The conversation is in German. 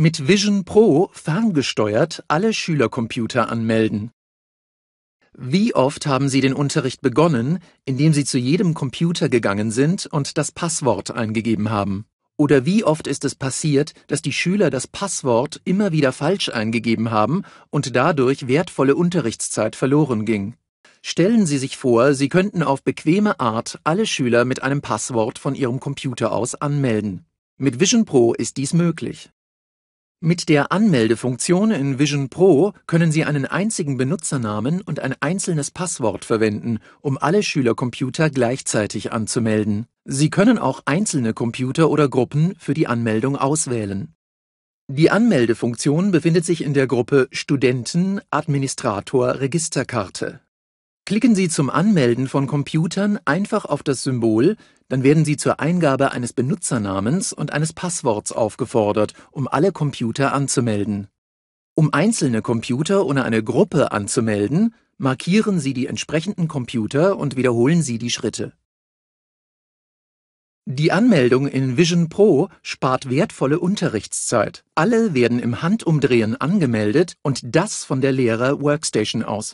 Mit Vision Pro ferngesteuert alle Schülercomputer anmelden. Wie oft haben Sie den Unterricht begonnen, indem Sie zu jedem Computer gegangen sind und das Passwort eingegeben haben? Oder wie oft ist es passiert, dass die Schüler das Passwort immer wieder falsch eingegeben haben und dadurch wertvolle Unterrichtszeit verloren ging? Stellen Sie sich vor, Sie könnten auf bequeme Art alle Schüler mit einem Passwort von Ihrem Computer aus anmelden. Mit Vision Pro ist dies möglich. Mit der Anmeldefunktion in Vision Pro können Sie einen einzigen Benutzernamen und ein einzelnes Passwort verwenden, um alle Schülercomputer gleichzeitig anzumelden. Sie können auch einzelne Computer oder Gruppen für die Anmeldung auswählen. Die Anmeldefunktion befindet sich in der Gruppe Studenten Administrator Registerkarte. Klicken Sie zum Anmelden von Computern einfach auf das Symbol, dann werden Sie zur Eingabe eines Benutzernamens und eines Passworts aufgefordert, um alle Computer anzumelden. Um einzelne Computer oder eine Gruppe anzumelden, markieren Sie die entsprechenden Computer und wiederholen Sie die Schritte. Die Anmeldung in Vision Pro spart wertvolle Unterrichtszeit. Alle werden im Handumdrehen angemeldet und das von der Lehrer Workstation aus.